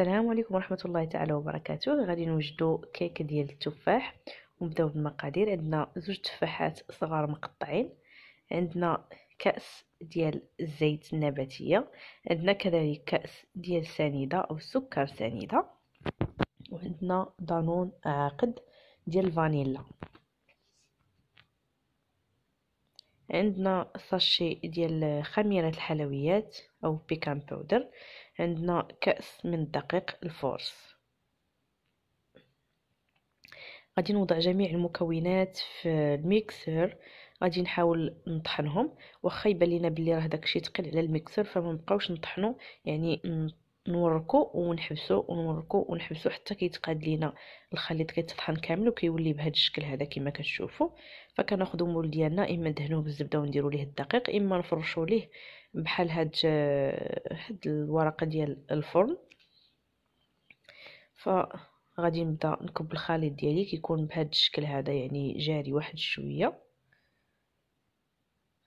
السلام عليكم ورحمه الله تعالى وبركاته غادي نوجدو كيك ديال التفاح ونبداو بالمقادير عندنا زوج تفاحات صغار مقطعين عندنا كاس ديال الزيت النباتيه عندنا كذلك كاس ديال سنيده او سكر سنيده وعندنا دانون عاقد ديال الفانيلا عندنا ساشي ديال خميرة الحلويات أو بيكان باودر عندنا كأس من الدقيق الفورس غادي نوضع جميع المكونات في الميكسر غادي نحاول نطحنهم واخا يبان لينا بلي راه داكشي تقل على الميكسر فما نبقاوش نطحنو يعني نوركو ونحبسو ونوركو ونحبسو حتى كيتقاد لينا الخليط كيتطحن كامل وكيولي بهذا الشكل هذا كما كتشوفوا فكناخذوا مول ديالنا اما ندهنوه بالزبده ونديروا ليه الدقيق اما نفرشوا ليه بحال هاد هاد الورقه ديال الفرن فغادي نبدا نكب الخليط ديالي كيكون بهذا الشكل هذا يعني جاري واحد شويه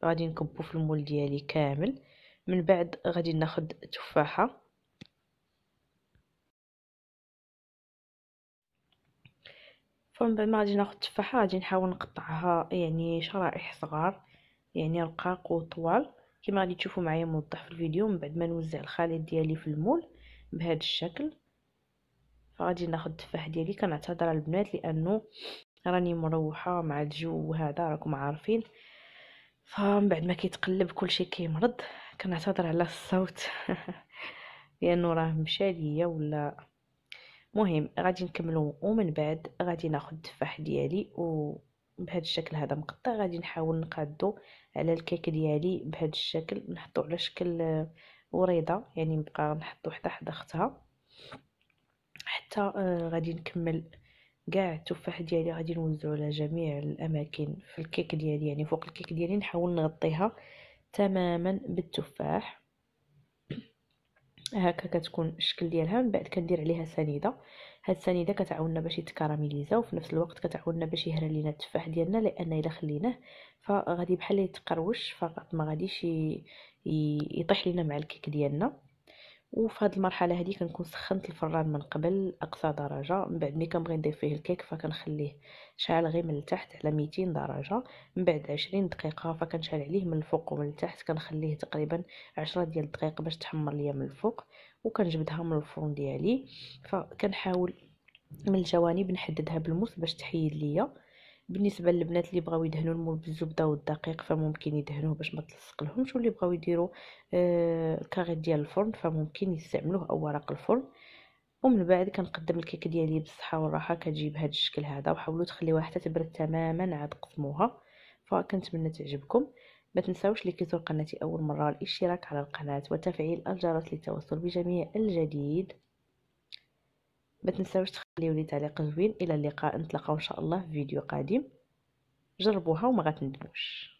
غادي نكبو في المول ديالي كامل من بعد غادي ناخد تفاحه فمن بعد ما غادي ناخذ التفاحه غادي نحاول نقطعها يعني شرائح صغار يعني رقاق وطوال كما غادي تشوفوا معايا موضح في الفيديو من بعد ما نوزع الخليط ديالي في المول بهذا الشكل فغادي ناخذ التفاح ديالي كنعتذر البنات لانه راني مروحه مع الجو هذا راكم عارفين فمن بعد ما كيتقلب كلشي كيمرض كنعتذر على الصوت لانه راه مشى ليا ولا مهم غادي نكملو ومن بعد غادي ناخد التفاح ديالي و بهاد الشكل هذا مقطع غادي نحاول نقادو على الكيك ديالي بهذا الشكل نحطو على شكل وريضه يعني نبقى نحطو حتى حدا اختها حتى آه، غادي نكمل كاع التفاح ديالي غادي نوزعو على جميع الاماكن في الكيك ديالي يعني فوق الكيك ديالي نحاول نغطيها تماما بالتفاح هكا كتكون الشكل ديالها من بعد كندير عليها سنيده هاد السنيده كتعاوننا باش يتكراميليزا وفي نفس الوقت كتعاوننا باش يهرى لينا التفاح ديالنا لان الا خليناه فغادي بحال يتقروش فقط ما غاديش يطيح لينا مع الكيك ديالنا وفي هذه المرحله هذه كنكون سخنت الفران من قبل اقصى درجه من بعد ملي كنبغي ندير فيه الكيك فكنخليه شاعل غير من التحت على 200 درجه من بعد 20 دقيقه فكنشعل عليه من الفوق ومن التحت كنخليه تقريبا 10 ديال الدقائق باش تحمر ليا من الفوق وكنجبدها من الفرن ديالي فكنحاول من الجوانب نحددها بالموس باش تحيد ليا بالنسبه للبنات اللي بغاو يدهنوا المول بالزبده والدقيق فممكن يدهنوه باش ما تلصق لهمش واللي بغاو يديروا الكاغي آه، ديال الفرن فممكن يستعملوه او ورق الفرن ومن بعد كنقدم الكيك ديالي بالصحه والراحه كتجي بهذا الشكل هذا وحاولوا تخليوها حتى تبرد تماما عاد قسموها فكنتمنى تعجبكم ما تنساوش كيزور قناتي اول مره الاشتراك على القناه وتفعيل الجرس للتوصل بجميع الجديد ما تنساوش تخليو لي تعليق زوين الى اللقاء نتلاقاو ان شاء الله في فيديو قادم جربوها وما غتندموش